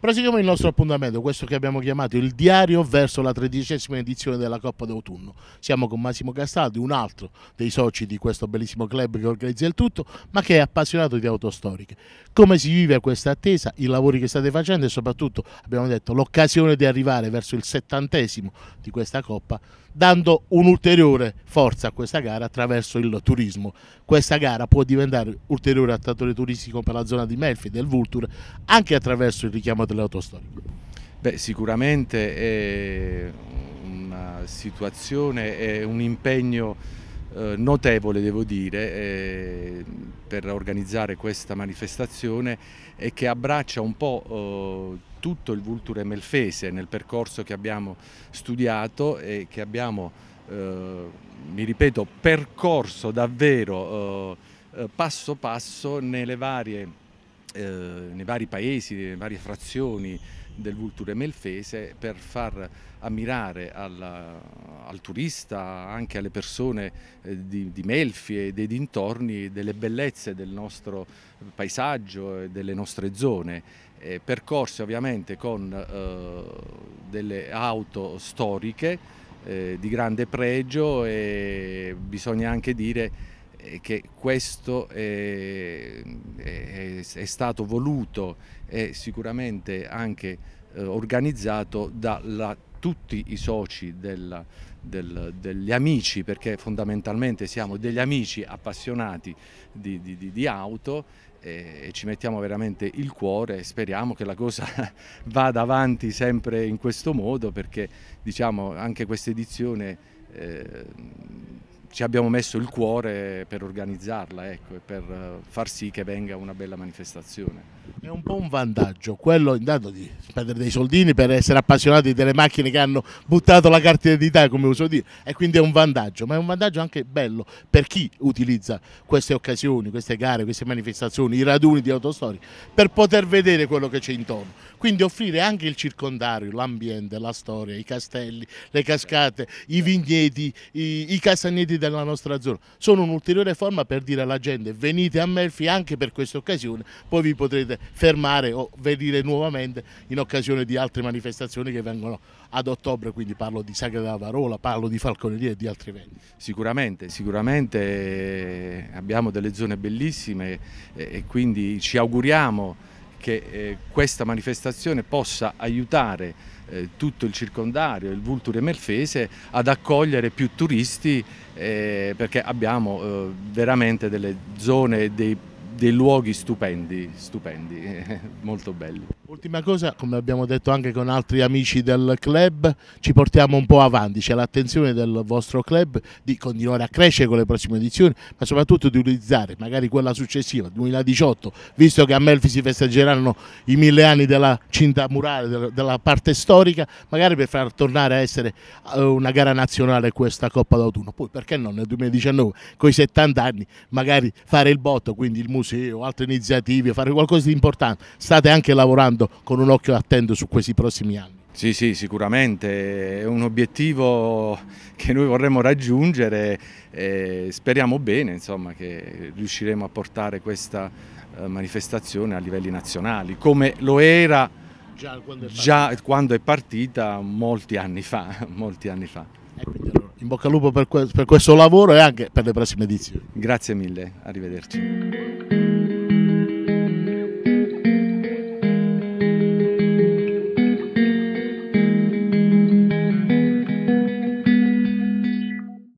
Proseguiamo il nostro appuntamento, questo che abbiamo chiamato il diario verso la tredicesima edizione della Coppa d'autunno, siamo con Massimo Castaldi, un altro dei soci di questo bellissimo club che organizza il tutto, ma che è appassionato di autostoriche. Come si vive questa attesa, i lavori che state facendo e soprattutto, abbiamo detto, l'occasione di arrivare verso il settantesimo di questa Coppa dando un'ulteriore forza a questa gara attraverso il turismo. Questa gara può diventare ulteriore attrattore turistico per la zona di Melfi, e del Vulture, anche attraverso il richiamo delle autostoriche. Beh, sicuramente è una situazione, è un impegno eh, notevole devo dire eh, per organizzare questa manifestazione e che abbraccia un po' eh, tutto il Vulture Melfese nel percorso che abbiamo studiato e che abbiamo, mi ripeto, percorso davvero passo passo nelle varie, nei vari paesi, nelle varie frazioni del Vulture Melfese per far ammirare al, al turista, anche alle persone eh, di, di, Melfi e dei dintorni, delle bellezze del nostro paesaggio e delle nostre zone. Eh, percorsi ovviamente con eh, delle auto storiche eh, di grande pregio e bisogna anche dire eh, che questo eh, è, è, è stato voluto e sicuramente anche eh, organizzato da la, tutti i soci della, del, degli amici, perché fondamentalmente siamo degli amici appassionati di, di, di, di auto e, eh, e ci mettiamo veramente il cuore e speriamo che la cosa vada avanti sempre in questo modo perché diciamo anche questa edizione eh, ci abbiamo messo il cuore per organizzarla ecco, e per eh, far sì che venga una bella manifestazione. È un po' un vantaggio quello intanto di spendere dei soldini per essere appassionati delle macchine che hanno buttato la carta d'identità come uso dire e quindi è un vantaggio, ma è un vantaggio anche bello per chi utilizza queste occasioni, queste gare, queste manifestazioni, i raduni di autostori per poter vedere quello che c'è intorno quindi offrire anche il circondario, l'ambiente, la storia, i castelli, le cascate, i vigneti, i, i castagneti della nostra zona, sono un'ulteriore forma per dire alla gente venite a Melfi anche per questa occasione, poi vi potrete fermare o venire nuovamente in occasione di altre manifestazioni che vengono ad ottobre, quindi parlo di Sagra della Varola, parlo di Falconeria e di altri eventi. Sicuramente, sicuramente eh, abbiamo delle zone bellissime eh, e quindi ci auguriamo che eh, questa manifestazione possa aiutare eh, tutto il circondario, il Vulture Melfese ad accogliere più turisti eh, perché abbiamo eh, veramente delle zone, dei dei luoghi stupendi, stupendi, molto belli. Ultima cosa, come abbiamo detto anche con altri amici del club, ci portiamo un po' avanti, c'è l'attenzione del vostro club di continuare a crescere con le prossime edizioni, ma soprattutto di utilizzare magari quella successiva, 2018, visto che a Melfi si festeggeranno i mille anni della cinta murale, della parte storica, magari per far tornare a essere eh, una gara nazionale questa Coppa d'autunno. Poi perché no, nel 2019, con i 70 anni, magari fare il botto, quindi il museo museo, altre iniziative, fare qualcosa di importante. State anche lavorando con un occhio attento su questi prossimi anni. Sì, sì, sicuramente è un obiettivo che noi vorremmo raggiungere e speriamo bene insomma, che riusciremo a portare questa eh, manifestazione a livelli nazionali, come lo era già quando è partita, già quando è partita molti anni fa. Molti anni fa. Eh, in bocca al lupo per questo lavoro e anche per le prossime edizioni. Grazie mille, arrivederci.